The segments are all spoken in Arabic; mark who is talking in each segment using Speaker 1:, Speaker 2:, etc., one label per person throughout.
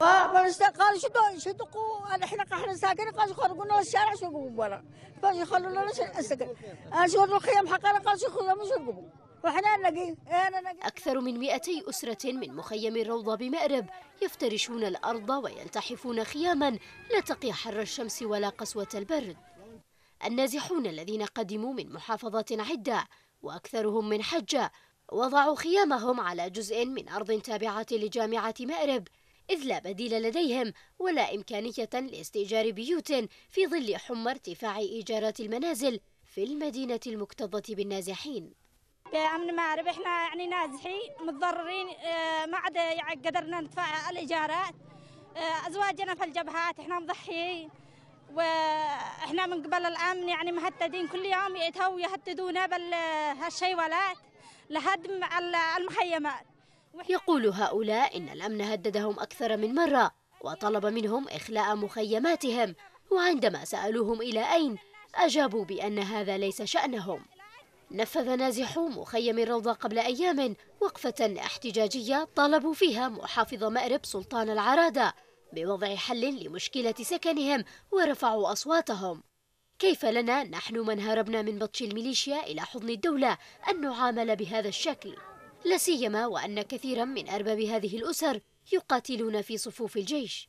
Speaker 1: قال ساكنين قال خرجوا لنا الشارع شو قبوا فاش لنا السكن الخيام قال شو مش قبوا وحنا
Speaker 2: انا اكثر من 200 اسره من مخيم الروضه بمأرب يفترشون الارض ويلتحفون خياما لا تقي حر الشمس ولا قسوه البرد النازحون الذين قدموا من محافظات عده واكثرهم من حجه وضعوا خيامهم على جزء من ارض تابعه لجامعه مأرب إذ لا بديل لديهم ولا إمكانية لاستئجار بيوت في ظل حمى ارتفاع إيجارات المنازل في المدينة المكتظة بالنازحين
Speaker 1: أمن مأرب إحنا يعني نازحين متضررين آه، ما عدا يعني قدرنا ندفع الإيجارات آه، أزواجنا في الجبهات إحنا مضحيين واحنا من قبل الامن يعني مهددين كل يوم يأتوا يهددونا بالشيولات لهدم المخيمات
Speaker 2: يقول هؤلاء إن الأمن هددهم أكثر من مرة وطلب منهم إخلاء مخيماتهم وعندما سألوهم إلى أين أجابوا بأن هذا ليس شأنهم نفذ نازحو مخيم الروضة قبل أيام وقفة احتجاجية طالبوا فيها محافظ مأرب سلطان العرادة بوضع حل لمشكلة سكنهم ورفعوا أصواتهم كيف لنا نحن من هربنا من بطش الميليشيا إلى حضن الدولة أن نعامل بهذا الشكل؟ لا سيما وأن كثيرا من أرباب هذه الأسر يقاتلون في صفوف الجيش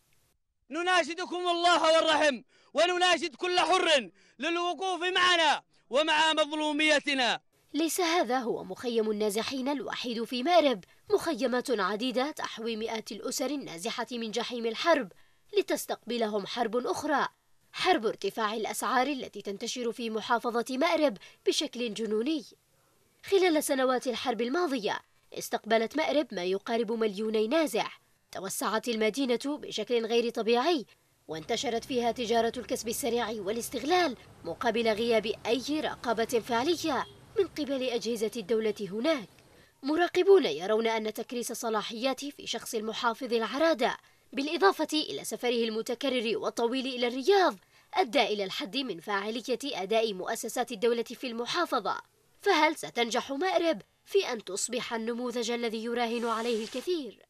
Speaker 2: نناشدكم الله والرحم ونناشد كل حر للوقوف معنا ومع مظلوميتنا ليس هذا هو مخيم النازحين الوحيد في مأرب مخيمات عديدة تحوي مئات الأسر النازحة من جحيم الحرب لتستقبلهم حرب أخرى حرب ارتفاع الأسعار التي تنتشر في محافظة مأرب بشكل جنوني خلال سنوات الحرب الماضية استقبلت مأرب ما يقارب مليوني نازع توسعت المدينة بشكل غير طبيعي وانتشرت فيها تجارة الكسب السريع والاستغلال مقابل غياب أي رقابة فعلية من قبل أجهزة الدولة هناك مراقبون يرون أن تكريس صلاحيات في شخص المحافظ العرادة بالإضافة إلى سفره المتكرر والطويل إلى الرياض أدى إلى الحد من فاعلية أداء مؤسسات الدولة في المحافظة فهل ستنجح مأرب في أن تصبح النموذج الذي يراهن عليه الكثير؟